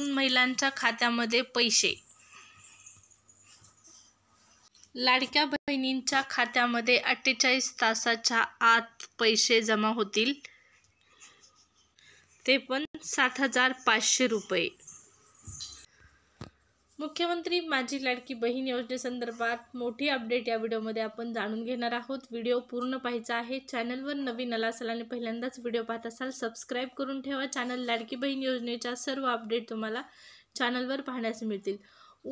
दोन महिलांच्या खात्यामध्ये पैसे लाडक्या बहिणींच्या खात्यामध्ये अठ्ठेचाळीस तासाच्या आत पैसे जमा होतील ते पण सात हजार पाचशे रुपये मुख्यमंत्री माझी लाडकी बहीण योजनेसंदर्भात मोठी अपडेट या व्हिडिओमध्ये आपण जाणून घेणार आहोत व्हिडिओ पूर्ण पाहायचा आहे चॅनलवर नवीन आला असाल आणि पहिल्यांदाच व्हिडिओ पाहत असाल सबस्क्राईब करून ठेवा चॅनल लाडकी बहीण योजनेच्या सर्व अपडेट तुम्हाला चॅनलवर पाहण्यास मिळतील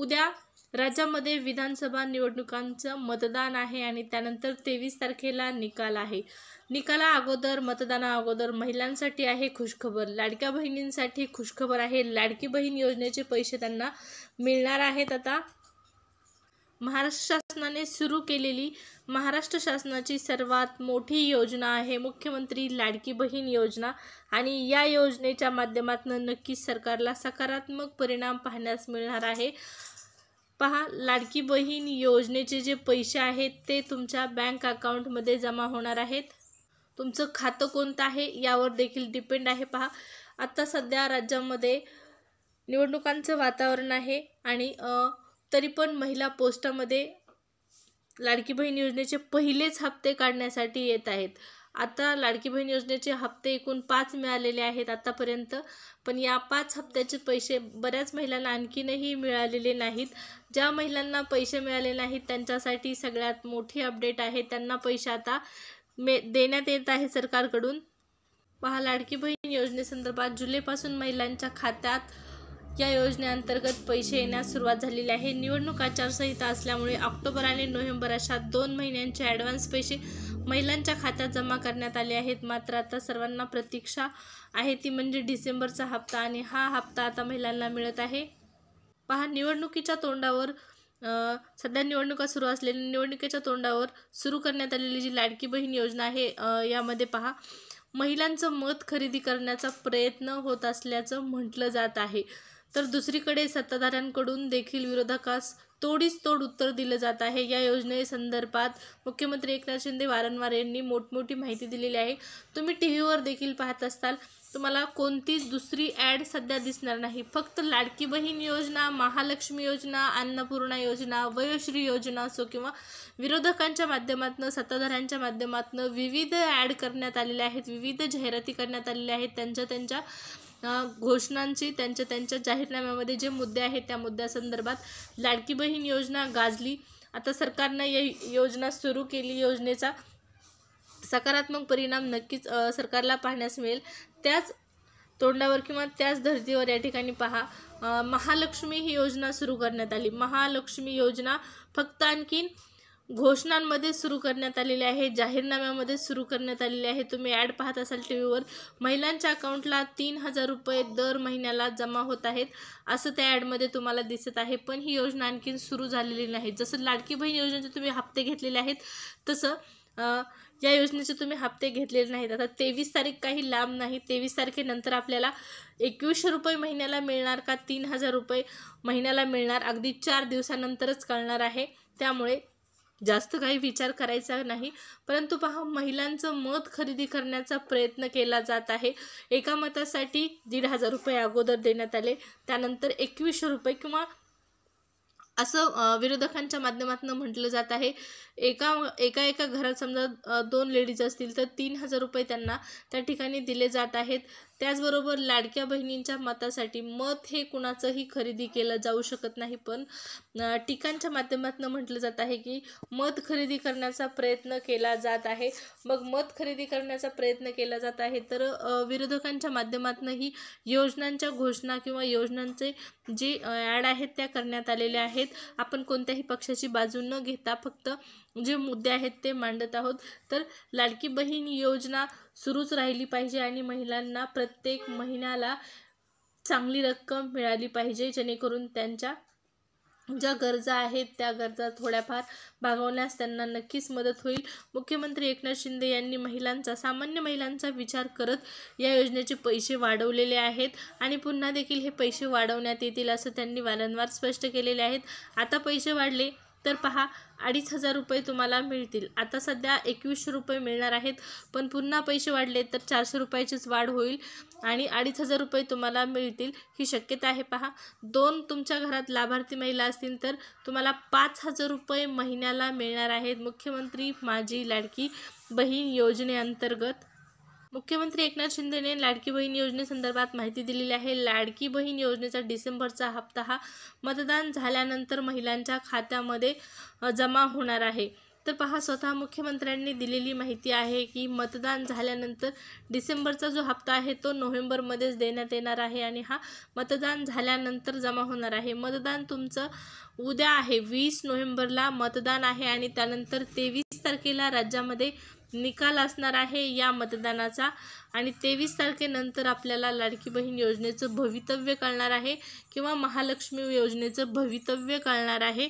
उद्या राज्यामध्ये विधानसभा निवडणुकांचं मतदान आहे आणि त्यानंतर तेवीस तारखेला निकाल आहे निकाला अगोदर मतदाना अगोदर महिलांसाठी आहे खुशखबर लाडक्या बहिणींसाठी खुशखबर आहे लाडकी बहीण योजनेचे पैसे त्यांना मिळणार आहेत आता महाराष्ट्र शासनाने सुरू केलेली महाराष्ट्र शासनाची सर्वात मोठी योजना आहे मुख्यमंत्री लाडकी बहीण योजना आणि या योजनेच्या माध्यमातून नक्कीच सरकारला सकारात्मक परिणाम पाहण्यास मिळणार आहे पहा लाडकी बहीण योजनेचे जे पैसे आहेत ते तुमच्या बँक अकाउंटमध्ये जमा होणार आहेत तुमचं खातं कोणतं आहे यावर देखील डिपेंड आहे पहा आत्ता सध्या राज्यामध्ये निवडणुकांचं वातावरण आहे आणि तरी पण महिला पोस्टामध्ये लाडकी बहीण योजनेचे पहिलेच हप्ते काढण्यासाठी येत आहेत आता लाडकी बहीण योजनेचे हप्ते एकूण पाच मिळालेले आहेत आतापर्यंत पण या पाच हप्त्याचे पैसे बऱ्याच महिलांना आणखीनही मिळालेले नाहीत ज्या महिलांना पैसे मिळाले नाहीत त्यांच्यासाठी सगळ्यात मोठी अपडेट आहे त्यांना पैसे आता मे देण्यात येत आहे सरकारकडून पहा लाडकी बहीण योजनेसंदर्भात जुलैपासून महिलांच्या खात्यात या योजनेअंतर्गत पैसे येण्यास सुरुवात झालेली आहे निवडणूक आचारसंहिता असल्यामुळे ऑक्टोबर आणि नोव्हेंबर अशा दोन महिन्यांचे ॲडव्हान्स पैसे महिलांच्या खात्यात जमा करण्यात आले आहेत मात्र आता सर्वांना प्रतीक्षा आहे ती म्हणजे डिसेंबरचा हप्ता आणि हा हप्ता आता महिलांना मिळत आहे पहा निवडणुकीच्या तोंडावर सध्या निवडणुका सुरू असलेल्या निवडणुकीच्या तोंडावर सुरू करण्यात आलेली जी लाडकी बहीण योजना आहे यामध्ये पहा महिलांचं मत खरेदी करण्याचा प्रयत्न होत असल्याचं म्हटलं जात आहे तर दुसरीकडे सत्ताधाऱ्यांकडून देखील विरोधकास तोडीस तोड उत्तर दिलं जात आहे या योजनेसंदर्भात मुख्यमंत्री एकनाथ शिंदे वारंवार यांनी मोठमोठी माहिती दिलेली आहे तुम्ही टी व्हीवर देखील पाहत असाल तुम्हाला कोणतीच दुसरी ॲड सध्या दिसणार नाही फक्त लाडकी बहीण योजना महालक्ष्मी योजना अन्नपूर्णा योजना वयोश्री योजना असो किंवा विरोधकांच्या माध्यमातून सत्ताधाऱ्यांच्या माध्यमातून विविध ॲड करण्यात आलेल्या आहेत विविध जाहिराती करण्यात आलेल्या आहेत त्यांच्या त्यांच्या घोषणांची त्यांच्या त्यांच्या जाहीरनाम्यामध्ये जे मुद्दे आहेत त्या मुद्द्यासंदर्भात लाडकी बहीण योजना गाजली आता सरकारनं या योजना सुरू केली योजनेचा सकारात्मक परिणाम नक्कीच सरकारला पाहण्यास मिळेल त्याच तोंडावर किंवा त्याच धर्तीवर या ठिकाणी पहा महालक्ष्मी ही योजना सुरू करण्यात आली महालक्ष्मी योजना फक्त आणखीन घोषणांमध्ये सुरू करण्यात आलेले आहे जाहीरनाम्यामध्ये सुरू करण्यात आलेले आहे तुम्ही ॲड पाहत असाल टी व्हीवर महिलांच्या अकाउंटला तीन हजार रुपये दर महिन्याला जमा होत आहेत असं त्या ॲडमध्ये तुम्हाला दिसत आहे पण ही योजना आणखी सुरू झालेली नाही जसं लाडकी बहीण योजनेचे तुम्ही हप्ते घेतलेले आहेत तसं या योजनेचे तुम्ही हप्ते घेतलेले नाहीत आता तेवीस तारीख काही लांब नाही तेवीस तारखेनंतर आपल्याला एकवीसशे रुपये महिन्याला मिळणार का तीन हजार रुपये महिन्याला मिळणार अगदी चार दिवसानंतरच कळणार आहे त्यामुळे जास्त काही विचार करायचा नाही परंतु पहा महिलांचं मत खरेदी करण्याचा प्रयत्न केला जात आहे एका मतासाठी दीड हजार रुपये अगोदर देण्यात आले त्यानंतर एकवीसशे रुपये किंवा असं विरोधकांच्या माध्यमातून म्हटलं जात आहे एका एका एका घरात समजा दोन लेडीज असतील तर तीन हजार रुपये त्यांना त्या ठिकाणी दिले जात आहेत त्याचबरोबर लाडक्या बहिणींच्या मतासाठी मत हे कुणाचंही खरेदी केलं जाऊ शकत नाही पण टीकांच्या माध्यमातून म्हटलं जात आहे की मत खरेदी करण्याचा प्रयत्न केला जात आहे मग मत खरेदी करण्याचा प्रयत्न केला जात आहे तर विरोधकांच्या माध्यमातूनही ही योजनांच्या घोषणा किंवा योजनांचे जे ॲड आहेत त्या करण्यात आलेल्या आहेत आहेत आपण कोणत्याही पक्षाची बाजू न घेता फक्त जे मुद्दे आहेत ते मांडत आहोत तर लाडकी बहीण योजना सुरूच राहिली पाहिजे आणि महिलांना प्रत्येक महिन्याला चांगली रक्कम मिळाली पाहिजे जेणेकरून त्यांच्या ज्या गरजा आहेत त्या गरजा थोड्याफार भागवण्यास त्यांना नक्कीच मदत होईल मुख्यमंत्री एकनाथ शिंदे यांनी महिलांचा सामान्य महिलांचा विचार करत या योजनेचे पैसे वाढवलेले आहेत आणि पुन्हा देखील हे पैसे वाढवण्यात येतील असं त्यांनी वारंवार स्पष्ट केलेले आहेत आता पैसे वाढले तर पहा अडीच हजार रुपये तुम्हाला मिळतील आता सध्या एकवीसशे रुपये मिळणार आहेत पण पुन्हा पैसे वाढले तर चारशे रुपयाचीच वाढ होईल आणि अडीच हजार रुपये तुम्हाला मिळतील ही शक्यता आहे पहा दोन तुमच्या घरात लाभार्थी महिला असतील तर तुम्हाला पाच हजार रुपये महिन्याला मिळणार आहेत मुख्यमंत्री माझी लाडकी बहीण योजनेअंतर्गत मुख्यमंत्री एकनाथ शिंदेने लाडकी बहीण योजनेसंदर्भात माहिती दिलेली आहे लाडकी बहीण योजनेचा डिसेंबरचा हप्ता हा मतदान झाल्यानंतर महिलांच्या खात्यामध्ये जमा होणार आहे तर पहा स्वतः मुख्यमंत्र्यांनी दिलेली माहिती आहे की मतदान झाल्यानंतर डिसेंबरचा जो हप्ता आहे तो नोव्हेंबरमध्येच देण्यात येणार आहे आणि हा मतदान झाल्यानंतर जमा होणार आहे मतदान तुमचं उद्या आहे वीस नोव्हेंबरला मतदान आहे आणि त्यानंतर तेवीस तारखेला राज्यामध्ये निकाल असणार आहे या मतदानाचा आणि तेवीस तारखेनंतर आपल्याला लाडकी बहीण योजनेचं भवितव्य कळणार आहे किंवा महालक्ष्मी योजनेचं भवितव्य कळणार आहे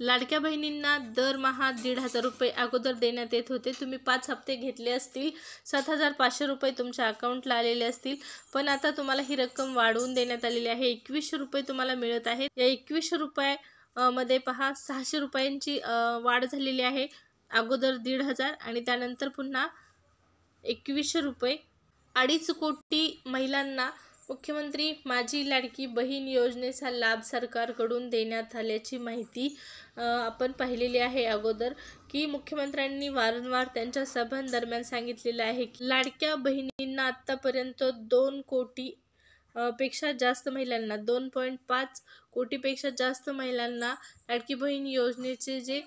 लाडक्या बहिणींना दरमहा दीड हजार रुपये अगोदर देण्यात येत होते तुम्ही पाच हप्ते घेतले असतील सात हजार पाचशे रुपये तुमच्या अकाउंटला आलेले असतील पण आता तुम्हाला ही रक्कम वाढवून देण्यात आलेली आहे एकवीसशे रुपये तुम्हाला मिळत आहेत या एकवीसशे रुपयामध्ये पहा सहाशे रुपयांची वाढ झालेली आहे अगोदर दीड हजार आणि त्यानंतर पुन्हा एकवीसशे रुपये अडीच कोटी महिलांना मुख्यमंत्री माझी लाडकी बहीण योजनेचा लाभ सरकारकडून देण्यात आल्याची माहिती आपण पाहिलेली आहे अगोदर की मुख्यमंत्र्यांनी वारंवार त्यांच्या सभांदरम्यान सांगितलेलं आहे की लाडक्या बहिणींना आत्तापर्यंत दोन कोटी पेक्षा जास्त महिलांना दोन पॉईंट पाच कोटीपेक्षा जास्त महिलांना लाडकी बहीण योजनेचे जे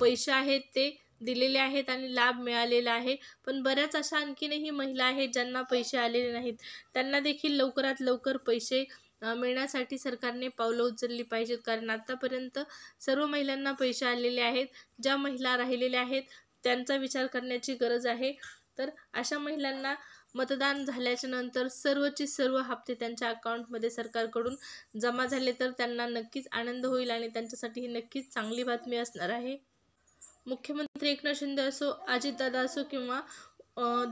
पैसे आहेत ते दिलेले आहेत आणि लाभ मिळालेला आहे पण बऱ्याच अशा आणखीनही महिला आहेत ज्यांना पैसे आलेले नाहीत त्यांना देखील लवकरात लवकर पैसे मिळण्यासाठी सरकारने पावलं उचलली पाहिजेत कारण आत्तापर्यंत सर्व महिलांना पैसे आलेले आहेत ज्या महिला राहिलेल्या आहेत त्यांचा विचार करण्याची गरज आहे तर अशा महिलांना मतदान झाल्याच्या नंतर सर्वचे सर्व हप्ते त्यांच्या अकाउंटमध्ये सरकारकडून जमा झाले तर त्यांना नक्कीच आनंद होईल आणि त्यांच्यासाठी ही नक्कीच चांगली बातमी असणार आहे मुख्यमंत्री एकनाथ शिंदे असो अजितदादा असो किंवा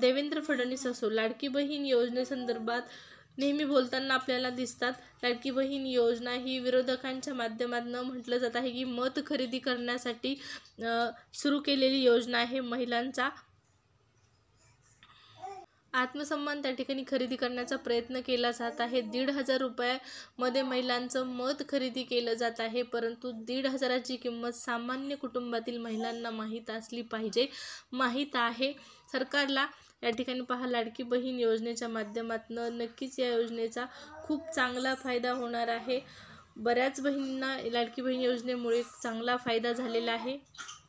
देवेंद्र फडणवीस असो लाडकी बहीण योजनेसंदर्भात नेहमी बोलताना आपल्याला दिसतात लाडकी बहीण योजना ही विरोधकांच्या माध्यमातून म्हटलं जात आहे की मत खरेदी करण्यासाठी सुरू केलेली योजना आहे महिलांचा आत्मसन्मान त्या ठिकाणी खरेदी करण्याचा प्रयत्न केला जात आहे दीड हजार रुपयामध्ये महिलांचं मत खरेदी केलं जात आहे परंतु दीड हजाराची किंमत सामान्य कुटुंबातील महिलांना माहीत असली पाहिजे माहीत आहे सरकारला या ठिकाणी पहा लाडकी बहीण योजनेच्या माध्यमातून नक्कीच या योजनेचा खूप चांगला फायदा होणार आहे बऱ्याच बहिणींना लाडकी बहीण योजनेमुळे चांगला फायदा झालेला आहे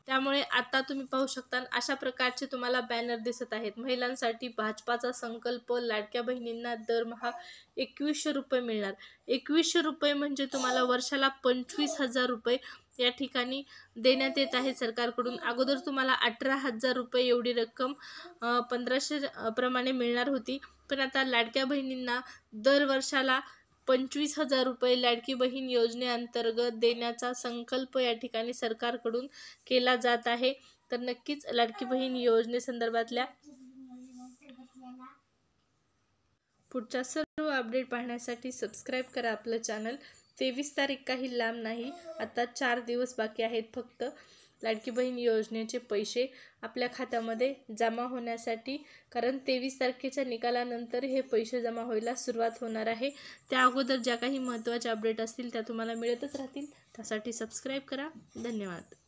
त्यामुळे आता तुम्ही पाहू शकता अशा प्रकारचे तुम्हाला बॅनर दिसत आहेत महिलांसाठी भाजपाचा संकल्प लाडक्या बहिणींना दरमहा एकवीसशे रुपये मिळणार एकवीसशे रुपये म्हणजे तुम्हाला वर्षाला पंचवीस हजार रुपये या ठिकाणी देण्यात येत आहे सरकारकडून अगोदर तुम्हाला अठरा हजार रुपये एवढी रक्कम पंधराशे प्रमाणे मिळणार होती पण आता लाडक्या बहिणींना दर वर्षाला पंचवीस हजार रुपये लाडकी बहीण योजनेअंतर्गत देण्याचा संकल्प या ठिकाणी सरकारकडून केला जात आहे तर नक्कीच लाडकी बहीण योजनेसंदर्भातल्या पुढच्या सर्व अपडेट पाहण्यासाठी सबस्क्राईब करा आपलं चॅनल तेवीस तारीख काही लांब नाही आता चार दिवस बाकी आहेत फक्त लाडकी बहीण योजनेचे पैसे आपल्या खात्यामध्ये जमा होण्यासाठी कारण तेवीस तारखेच्या निकालानंतर हे पैसे जमा व्हायला सुरुवात होणार आहे त्या अगोदर ज्या काही महत्त्वाच्या अपडेट असतील त्या तुम्हाला मिळतच राहतील त्यासाठी सबस्क्राईब करा धन्यवाद